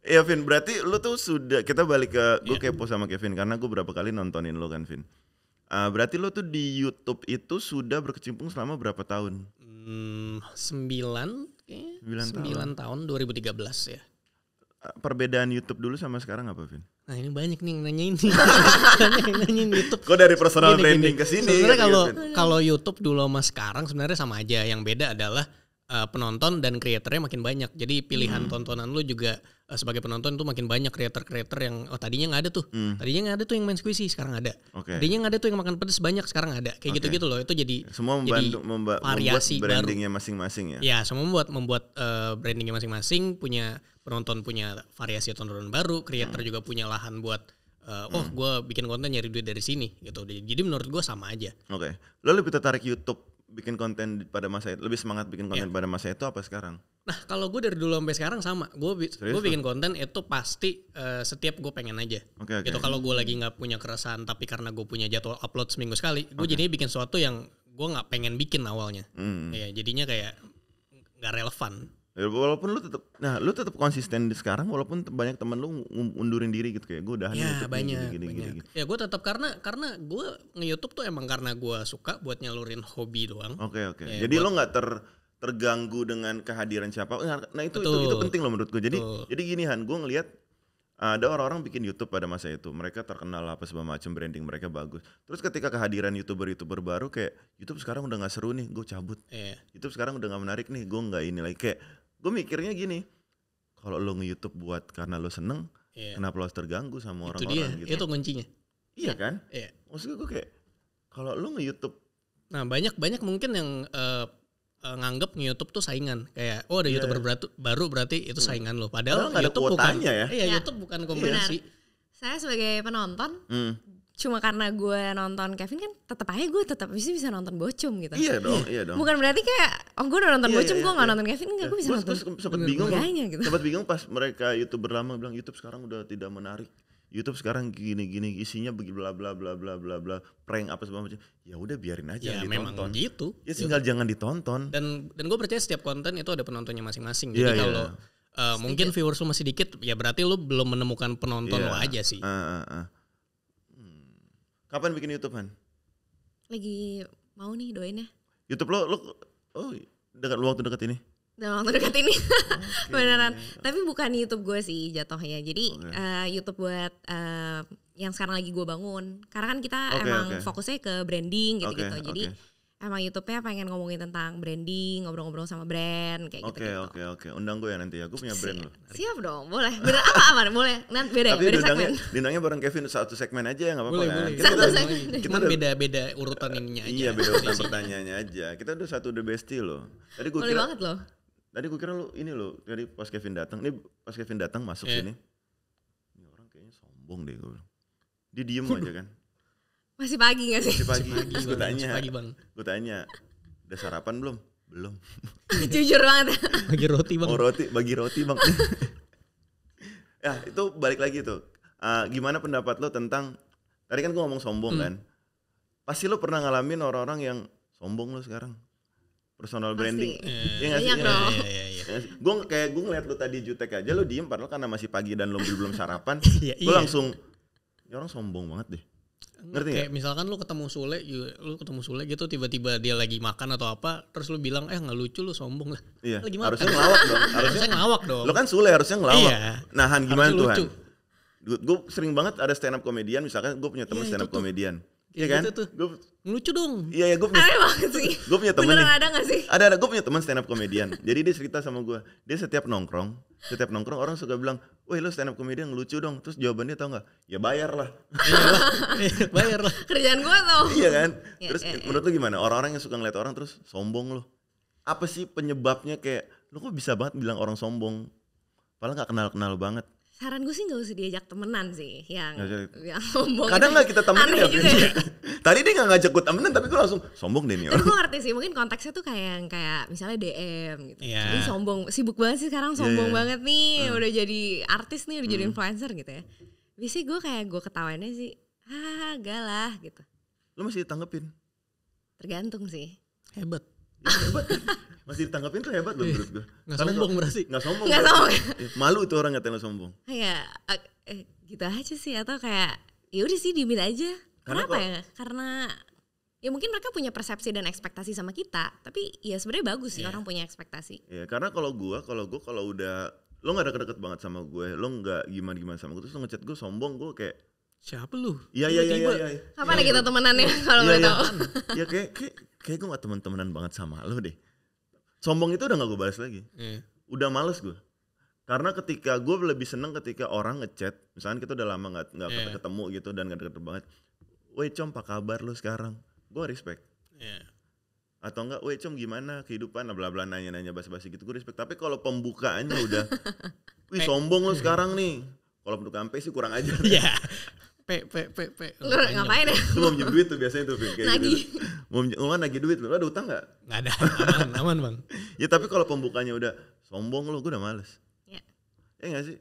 Ya Vin, berarti lu tuh sudah kita balik ke gue yeah. kepo sama Kevin karena gue berapa kali nontonin lu kan Vin. Uh, berarti lu tuh di YouTube itu sudah berkecimpung selama berapa tahun? Hmm, sembilan kayaknya. tahun. tahun 2013 ya. Ah, perbedaan YouTube dulu sama sekarang apa, Vin? Nah ini banyak nih yang nanyain nih. nanyain YouTube. Kok dari personal gini, branding ke sini? Sebenarnya iya, kalau kalau YouTube dulu sama sekarang sebenarnya sama aja. Yang beda adalah uh, penonton dan kreatornya makin banyak. Jadi pilihan hmm. tontonan lu juga Eh, sebagai penonton tuh makin banyak creator-creator yang oh tadinya nggak ada tuh. Hmm. Tadinya nggak ada tuh yang main squishy, sekarang ada. Okay. Tadinya nggak ada tuh yang makan pedas banyak, sekarang ada. Kayak gitu-gitu okay. loh. Itu jadi semua membantu, jadi memba variasi membuat brandingnya masing-masing ya. Ya, semua membuat membuat uh, brandingnya masing-masing, punya penonton punya variasi tontonan baru, creator hmm. juga punya lahan buat uh, oh hmm. gue bikin konten nyari duit dari sini gitu. Jadi menurut gue sama aja. Oke. Okay. Lo lebih tertarik YouTube bikin konten pada masa itu, lebih semangat bikin konten yeah. pada masa itu apa sekarang? Nah kalau gue dari dulu sampai sekarang sama, gue gue bikin konten itu pasti uh, setiap gue pengen aja. Okay, okay. Itu kalau gue lagi nggak punya keresahan, tapi karena gue punya jadwal upload seminggu sekali, gue okay. jadinya bikin sesuatu yang gue nggak pengen bikin awalnya. Hmm. Ya jadinya kayak nggak relevan. Ya, walaupun lu tetap, nah lu tetap konsisten di sekarang, walaupun banyak temen lu undurin diri gitu kayak gue udah. Ya banyak. Gini, gini, banyak. Gini, gini. Ya gue tetap karena karena gue nge YouTube tuh emang karena gue suka buat nyalurin hobi doang. Oke okay, oke. Okay. Ya, Jadi gua, lo nggak ter terganggu dengan kehadiran siapa. Oh, nah, nah itu Betul. itu itu penting loh menurut gue Jadi Betul. jadi gini Han, gue ngelihat ah, ada orang-orang bikin YouTube pada masa itu, mereka terkenal apa segala macam branding mereka bagus. Terus ketika kehadiran youtuber-youtuber baru kayak YouTube sekarang udah nggak seru nih, gue cabut. Yeah. YouTube sekarang udah nggak menarik nih, gue nggak ini lagi. Kayak gue mikirnya gini, kalau lo nge-YouTube buat karena lo seneng, yeah. kenapa lo harus terganggu sama orang-orang gitu? Itu kuncinya. Iya kan? Iya. Yeah. Maksud gue kayak kalau lo nge-YouTube Nah, banyak banyak mungkin yang uh, uh, nganggep YouTube tuh saingan kayak oh ada yeah. youtuber beratu, baru berarti itu hmm. saingan hmm. loh padahal Padahal YouTube ada bukan ya iya ya. YouTube bukan iya. kompetisi Benar. saya sebagai penonton hmm. cuma karena gue nonton Kevin kan tetap aja gue tetap bisa bisa nonton bocum gitu iya dong iya dong bukan berarti kayak oh gue udah nonton iya, bocum iya, gue iya, gak iya. nonton Kevin enggak iya. gue bisa gua, nonton gue sempat bingung gitu. sempat bingung pas mereka youtuber lama bilang YouTube sekarang udah tidak menarik YouTube sekarang gini-gini isinya begitu bla bla bla bla bla bla prank apa segala macam. Ya udah biarin aja. Ya ditonton. memang gitu. Ya tinggal gitu. jangan ditonton. Dan dan gue percaya setiap konten itu ada penontonnya masing-masing. Iya, Jadi yeah, kalau yeah. uh, mungkin viewers lu masih dikit, ya berarti lu belum menemukan penonton yeah. lo aja sih. Uh, uh, uh. Kapan bikin YouTube kan Lagi mau nih doain ya. YouTube lo lo oh dekat waktu dekat ini? dalam waktu dekat ini okay. beneran tapi bukan YouTube gue sih jatohnya jadi okay. uh, ya. eh, YouTube buat uh, yang sekarang lagi gue bangun karena kan kita okay, emang okay. fokusnya ke branding gitu gitu okay, jadi okay. emang YouTube-nya pengen ngomongin tentang branding ngobrol-ngobrol sama brand kayak okay, gitu gitu oke oke undang gue ya nanti ya gue punya brand loh siap dong boleh bener apa aman boleh nanti beda ya, tapi beda segmen bareng Kevin satu segmen aja ya nggak apa-apa ya. boleh. satu kita, segmen kita, udah, beda beda urutan ininya aja iya beda urutan pertanyaannya aja kita udah satu the bestie loh tadi gue kira banget loh Tadi gue kira lu ini lo tadi pas Kevin datang, ini pas Kevin datang masuk yeah. sini. Ini orang kayaknya sombong deh gue bilang. Dia diem aja kan. Masih pagi gak sih? Masih pagi. pagi gue tanya. Pagi bang. Gue tanya, udah sarapan belum? Belum. Jujur banget. bagi roti bang. Oh roti, bagi roti bang. ya itu balik lagi tuh. Uh, gimana pendapat lo tentang tadi kan gue ngomong sombong hmm. kan? Pasti lo pernah ngalamin orang-orang yang sombong lo sekarang personal branding. Iya Ya, sih? Iya, iya, iya Gue kayak gue ngeliat lu tadi jutek aja, lu diem padahal karena masih pagi dan lu belum sarapan. ya, iya. langsung, ya orang sombong banget deh. Ngerti kayak gak? misalkan lu ketemu Sule, lu ketemu Sule gitu tiba-tiba dia lagi makan atau apa, terus lu bilang, eh nggak lucu lu sombong lah. Iya. Lagi makan. Harusnya ngelawak dong. Harusnya, ngelawak dong. Lu kan Sule harusnya ngelawak. Iya. Nah Han gimana harusnya Tuhan? Gue sering banget ada stand up komedian, misalkan gue punya temen ya, stand up komedian. Tuh Iya gitu kan? Itu tuh. Gue lucu dong. Iya ya gue punya. Aneh banget sih. gue punya teman. Beneran ada gak sih? Ada ada. Gue punya teman stand up comedian. Jadi dia cerita sama gue. Dia setiap nongkrong, setiap nongkrong orang suka bilang, "Wih, lu stand up comedian lucu dong." Terus jawabannya tau gak? Ya bayar lah. bayar lah. Kerjaan gue tau. Iya kan? Iya, terus ya, ya, menurut lu gimana? Orang-orang yang suka ngeliat orang terus sombong loh. Apa sih penyebabnya kayak lu kok bisa banget bilang orang sombong? Padahal gak kenal-kenal banget saran gue sih gak usah diajak temenan sih yang yang sombong kadang gak kita temenin ya, tadi dia nggak ngajak gue temenan tapi gue langsung sombong deh nih gue ngerti sih mungkin konteksnya tuh kayak kayak misalnya DM gitu yeah. jadi sombong sibuk banget sih sekarang iya, sombong yeah. banget nih hmm. udah jadi artis nih udah hmm. jadi influencer gitu ya biasanya gue kayak gue ketawainnya sih hahaha galah gitu lo masih tanggepin tergantung sih hebat Iya, hebat masih ditanggapin tuh hebat loh iya. menurut gue nggak Karena sombong berarti nggak sombong sombong iya, malu tuh orang ngatain lo sombong ya gitu aja sih atau kayak ya udah sih diemin aja karena kenapa kok? ya karena ya mungkin mereka punya persepsi dan ekspektasi sama kita tapi ya sebenarnya bagus sih yeah. orang punya ekspektasi ya yeah, karena kalau gua kalau gua kalau udah lo nggak deket-deket banget sama gue lo nggak gimana gimana sama gue terus lo ngechat gue sombong gue kayak siapa lu? Iya iya iya iya. Kapan iya. ya, ya, kita temenannya iya, kalau ya, ya, tahu? Iya kayak kayak, kayak gue gak temen-temenan banget sama lu deh. Sombong itu udah gak gue balas lagi. Yeah. Udah males gue. Karena ketika gue lebih seneng ketika orang ngechat, misalnya kita udah lama nggak nggak yeah. ketemu gitu dan nggak deket banget. Woi com, apa kabar lu sekarang? Gue respect. Yeah. Atau enggak, woi com gimana kehidupan, nah, bla bla nanya nanya basa basi gitu, gue respect. Tapi kalau pembukaannya udah, wih sombong lu sekarang nih, kalau menurut Kampe sih kurang aja. Iya. P P P P. Lu ngapain ya? Lu mau minjem duit tuh biasanya tuh kayak nagi. gitu. Mau minjem nagi duit lu. Ada utang nggak nggak ada. Aman, aman, Bang. ya tapi kalau pembukanya udah sombong lu, gue udah males. Iya. Ya enggak ya sih?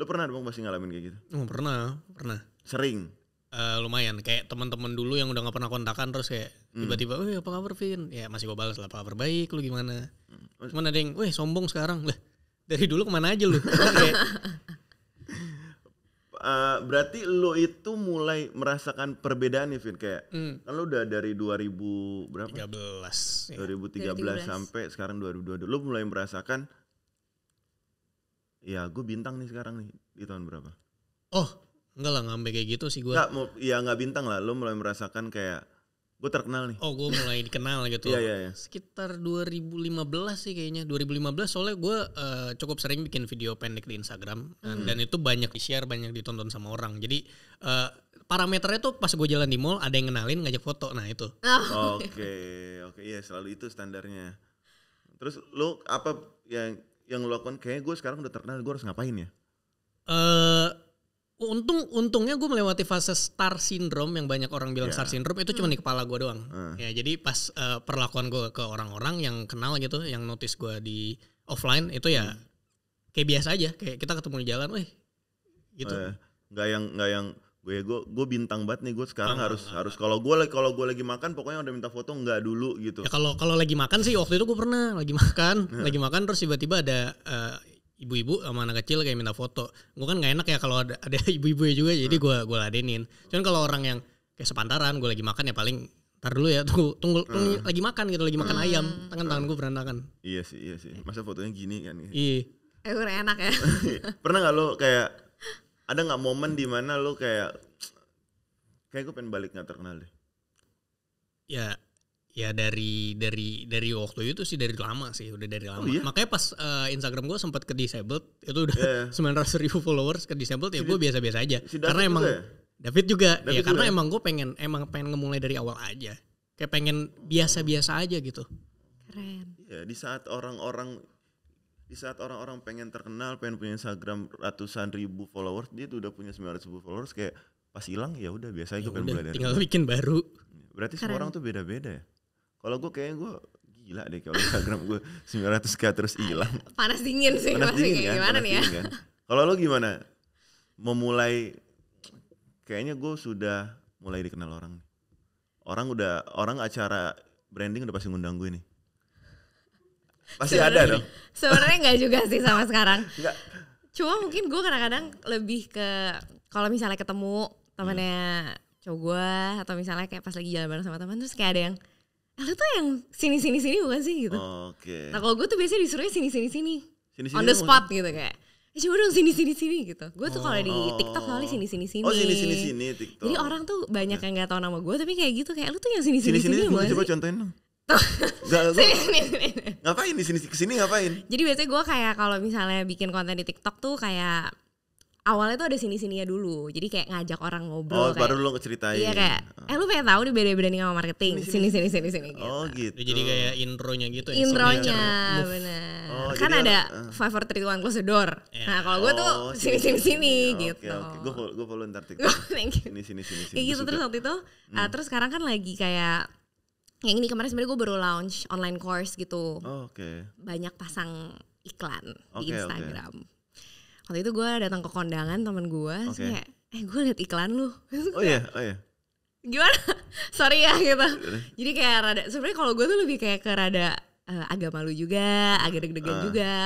Lu pernah dong pasti ngalamin kayak gitu? Oh, pernah, pernah. Sering. Uh, lumayan kayak teman-teman dulu yang udah nggak pernah kontakan terus kayak hmm. tiba-tiba, hmm. Tiba apa kabar Vin?" Ya masih gue balas lah, "Apa kabar baik? Lu gimana?" Hmm. Cuman ada yang, "Weh, sombong sekarang." Lah, dari dulu kemana aja lu? uh, berarti lo itu mulai merasakan perbedaan nih Vin kayak mm. kan lo udah dari 2000 berapa? 13. 2013 ya. sampai sekarang 2022 lo mulai merasakan ya gue bintang nih sekarang nih di tahun berapa? Oh, enggak lah ngambil kayak gitu sih gue. Enggak, ya nggak bintang lah. Lo mulai merasakan kayak Gue terkenal nih. Oh, gue mulai dikenal gitu. Iya, iya, iya. Sekitar 2015 sih kayaknya. 2015 soalnya gue uh, cukup sering bikin video pendek di Instagram hmm. dan itu banyak di-share, banyak ditonton sama orang. Jadi uh, parameternya tuh pas gue jalan di mall ada yang kenalin ngajak foto. Nah, itu. Oh. Oke, oke. Iya, selalu itu standarnya. Terus lu apa yang yang lo lakukan? Kayaknya gue sekarang udah terkenal, gue harus ngapain ya? uh, untung untungnya gue melewati fase star syndrome yang banyak orang bilang yeah. star iya. syndrome itu cuma di hmm. kepala gue doang hmm. ya jadi pas uh, perlakuan gue ke orang-orang yang kenal gitu yang notice gue di offline itu ya hmm. kayak biasa aja kayak kita ketemu di jalan weh gitu ya. nggak yang nggak yang gue gue gue bintang banget nih gue sekarang ah, harus ah, harus kalau gue kalau gue lagi makan pokoknya udah minta foto nggak dulu gitu ya kalau kalau lagi makan sih waktu itu gue pernah lagi makan nah. lagi makan terus tiba-tiba ada uh, ibu-ibu sama anak kecil kayak minta foto gue kan gak enak ya kalau ada ada ibu-ibu ya juga jadi gue hmm. gue ladenin cuman kalau orang yang kayak sepantaran gue lagi makan ya paling Ntar dulu ya, tunggu, tunggu, tunggu hmm. lagi makan gitu, lagi makan hmm. ayam, hmm. tangan tangan gue berantakan. Iya sih, iya sih. Masa fotonya gini kan? Ya? Iya. Eh, kurang enak ya. Pernah gak lo kayak ada nggak momen di mana lo kayak kayak gue pengen balik nggak terkenal deh? Ya ya dari dari dari waktu itu sih dari lama sih udah dari lama oh, iya? makanya pas uh, Instagram gue sempat ke disabled itu udah iya. sembilan yeah. ratus ribu followers ke disabled ya si gue biasa-biasa aja si karena emang ya? David juga David ya juga. karena ya? emang gue pengen emang pengen ngemulai dari awal aja kayak pengen biasa-biasa aja gitu keren ya di saat orang-orang di saat orang-orang pengen terkenal pengen punya Instagram ratusan ribu followers dia tuh udah punya sembilan ratus ribu followers kayak pas hilang ya udah biasa aja ya pengen udah, mulai dari tinggal bikin baru iya, berarti Keren. semua orang tuh beda-beda ya kalau gue kayaknya gue gila deh kalau Instagram gue 900 k terus hilang. Panas dingin sih Panas dingin kan? gimana Panas nih ya. kan? Kalau lo gimana? Memulai kayaknya gue sudah mulai dikenal orang Orang udah orang acara branding udah pasti ngundang gue nih. Pasti sebenernya, ada dong. Sebenarnya nggak juga sih sama sekarang. Enggak. Cuma mungkin gue kadang-kadang lebih ke kalau misalnya ketemu temannya hmm. cowok gue atau misalnya kayak pas lagi jalan bareng sama teman terus kayak ada yang lu tuh yang sini sini sini bukan sih gitu. Oke. Okay. Nah kalau gue tuh biasanya disuruhnya sini sini sini. on the spot maksudnya? gitu kayak Ya coba dong sini sini sini gitu gue tuh oh, kalau di oh, oh, oh. TikTok kali sini sini sini oh sini sini sini TikTok jadi orang tuh banyak iya. yang nggak tahu nama gue tapi kayak gitu kayak lu tuh yang sini sini sini, sini, sini coba contohin dong Gak, sini. ngapain di sini kesini ngapain? Jadi biasanya gue kayak kalau misalnya bikin konten di TikTok tuh kayak awalnya tuh ada sini-sininya dulu. Jadi kayak ngajak orang ngobrol. Oh, kayak, baru lo ceritain. Iya kayak, eh lu pengen tahu nih beda beda nih sama marketing. Sini sini sini sini. Oh, gitu. Oh gitu. Jadi kayak intronya gitu. Ya, intronya, benar. Oh, kan ada uh. five four three one close the door. Yeah. Nah kalau gue tuh oh, sini sini sini gitu. okay, Okay. Gue follow ntar TikTok. Thank you. Ini sini sini sini. gitu terus waktu itu. Eh, hmm. Uh, terus sekarang kan lagi kayak yang ini kemarin sebenarnya gue baru launch online course gitu. Oh, Oke. Okay. Banyak pasang iklan okay, di Instagram. Okay waktu itu gue datang ke kondangan temen gue okay. kayak eh gue liat iklan lu oh iya oh iya gimana sorry ya gitu jadi kayak rada sebenarnya kalau gue tuh lebih kayak ke rada uh, eh, agak malu juga agak deg-degan uh. juga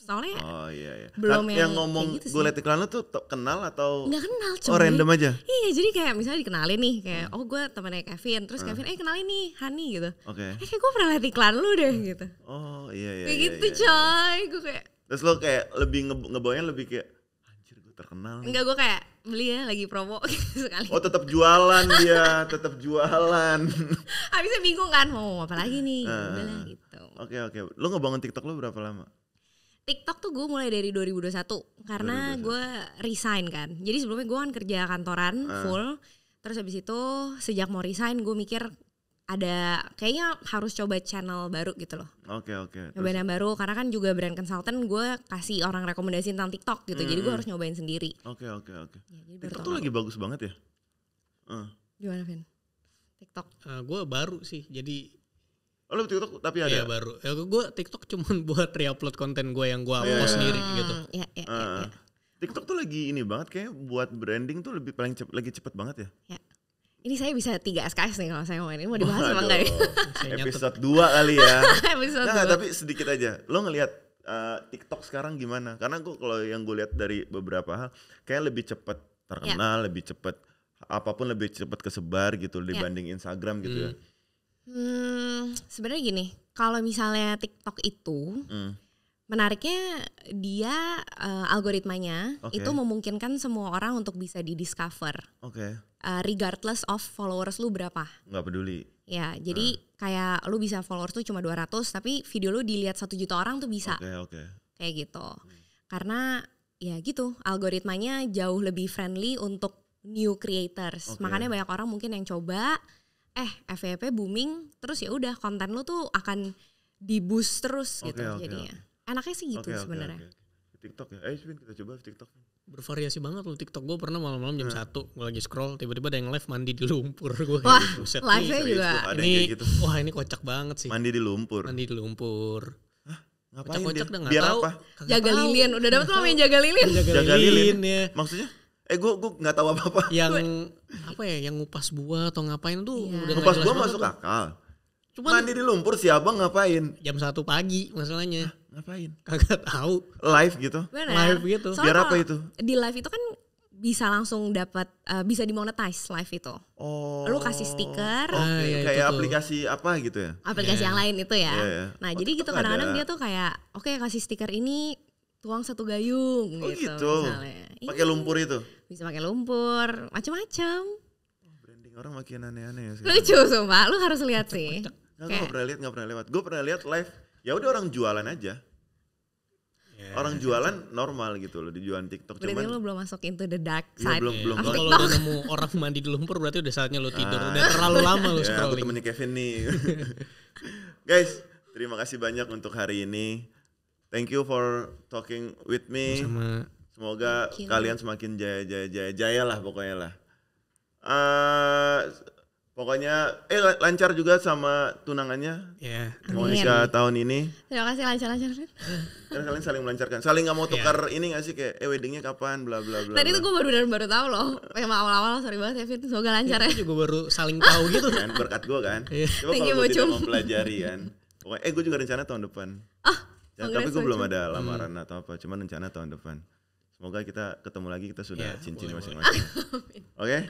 soalnya oh, iya, iya. Nah, belum yang, yang ngomong gitu gue liat iklan lu tuh kenal atau nggak kenal cuman. oh random aja iya jadi kayak misalnya dikenalin nih kayak hmm. oh gue temennya Kevin terus hmm. Kevin eh kenalin nih Hani gitu okay. eh kayak gue pernah liat iklan lu deh hmm. gitu oh iya iya kayak iya, gitu iya, iya. coy gue kayak Terus lo kayak lebih nge ngebawanya lebih kayak anjir gue terkenal. Nih. Enggak gue kayak beli ya lagi promo gitu sekali. Oh tetap jualan dia, tetap jualan. Habisnya bingung kan mau apa lagi nih, uh, gitu. Oke okay, oke, okay. lo ngebangun TikTok lo berapa lama? TikTok tuh gue mulai dari 2021 karena gue resign kan. Jadi sebelumnya gue kan kerja kantoran uh. full. Terus habis itu sejak mau resign gue mikir ada kayaknya harus coba channel baru gitu loh. Oke okay, oke. Okay. yang baru karena kan juga brand consultant gue kasih orang rekomendasi tentang TikTok gitu. Mm, jadi gue harus nyobain sendiri. Oke okay, oke okay, oke. Okay. Ya, TikTok tuh lagi bagus banget ya. Uh. Gimana Vin? TikTok. Uh, gue baru sih. Jadi Oh, lo TikTok tapi ada. Iya, ya? baru. Ya, gue TikTok cuman buat reupload konten gue yang gue yeah. yeah. Iya. sendiri gitu. Ah, iya, iya, iya, iya. TikTok tuh lagi ini banget kayak buat branding tuh lebih paling cep, lagi cepet banget ya. Yeah ini saya bisa tiga SKS nih kalau saya mau ini mau dibahas apa enggak ya? Episode dua kali ya. episode nah, tapi sedikit aja. Lo ngelihat uh, TikTok sekarang gimana? Karena gua kalau yang gue lihat dari beberapa hal kayak lebih cepet terkenal, yeah. lebih cepat apapun lebih cepat kesebar gitu ya. dibanding yeah. Instagram gitu ya. hmm. ya. Hmm, sebenarnya gini, kalau misalnya TikTok itu hmm menariknya dia uh, algoritmanya okay. itu memungkinkan semua orang untuk bisa didiscover. Oke. Okay uh, regardless of followers lu berapa. Nggak peduli. Ya, jadi uh. kayak lu bisa followers tuh cuma 200 tapi video lu dilihat satu juta orang tuh bisa. Oke, okay, Okay. Kayak gitu. Hmm. Karena ya gitu, algoritmanya jauh lebih friendly untuk new creators. Okay. Makanya banyak orang mungkin yang coba eh FYP booming terus ya udah konten lu tuh akan di boost terus okay, gitu okay, jadinya. Okay. Enaknya sih gitu okay, sebenarnya. Okay, okay. TikTok ya. Eh, kita coba TikTok bervariasi banget loh TikTok gue pernah malam-malam jam hmm. satu gue lagi scroll tiba-tiba ada yang live mandi di lumpur gue wah buset live nya juga ini gitu. gitu. wah ini kocak banget sih mandi di lumpur mandi di lumpur Hah? Ngapain kocak, dia? biar apa? jaga lilin. Udah dapat belum yang jaga lilin? Jaga, lilin. ya. Maksudnya? Eh gue gue nggak tahu apa apa. Yang apa ya? Yang ngupas buah atau ngapain tuh? Iya. Udah ngupas buah masuk akal. Cuman, mandi di lumpur siapa ngapain? Jam satu pagi masalahnya. Ngapain? Kagak tahu. Live gitu. Bener. Live gitu. Soalnya Biar apa itu? Di live itu kan bisa langsung dapat uh, bisa dimonetize live itu. Oh. Lu kasih stiker. Okay. Oh, ah, ya, kayak gitu. aplikasi tuh. apa gitu ya? Aplikasi yeah. yang lain itu ya. Yeah, yeah. Nah, oh, jadi gitu kadang-kadang dia tuh kayak oke okay, kasih stiker ini tuang satu gayung oh, gitu, gitu. Pakai lumpur itu. Bisa pakai lumpur, macam-macam. Oh, branding orang makin aneh-aneh ya. Sekarang. Lucu sumpah, lu harus lihat sih. gue pernah lihat, gak pernah lewat. Gue pernah lihat live ya udah orang jualan aja Yeah. Orang jualan normal gitu loh di TikTok. Berarti Cuman, lo belum masuk into the dark iya, side. Ya, belum yeah. belum. Kalau lu nemu orang mandi di lumpur berarti udah saatnya lo tidur. Ah, udah terlalu lama lo ya, scrolling. Ya, aku temennya Kevin nih. Guys, terima kasih banyak untuk hari ini. Thank you for talking with me. Sama. Semoga kalian semakin jaya jaya jaya jaya lah pokoknya lah. Uh, Pokoknya eh lancar juga sama tunangannya. Iya. Yeah. Mau nikah tahun ini. Terima kasih lancar-lancar. Kan kalian saling melancarkan. Saling nggak mau iya. tukar yeah. ini gak sih kayak eh weddingnya kapan bla bla bla. Tadi tuh gue baru baru, baru tahu loh. Emang awal-awal sorry banget ya, Fit. semoga lancar iya, ya. ya. juga baru saling tahu gitu kan berkat gue kan. Iya. Coba kalau gue tidak mempelajari kan. Pokoknya eh gue juga rencana tahun depan. Ah. Ya, tapi gue belum ada hmm. lamaran hmm. atau apa, cuma rencana tahun depan. Semoga kita ketemu lagi kita sudah yeah, cincin masing-masing. Oke. Okay?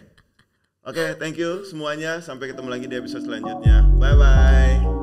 Oke, okay, thank you semuanya. Sampai ketemu lagi di episode selanjutnya. Bye bye.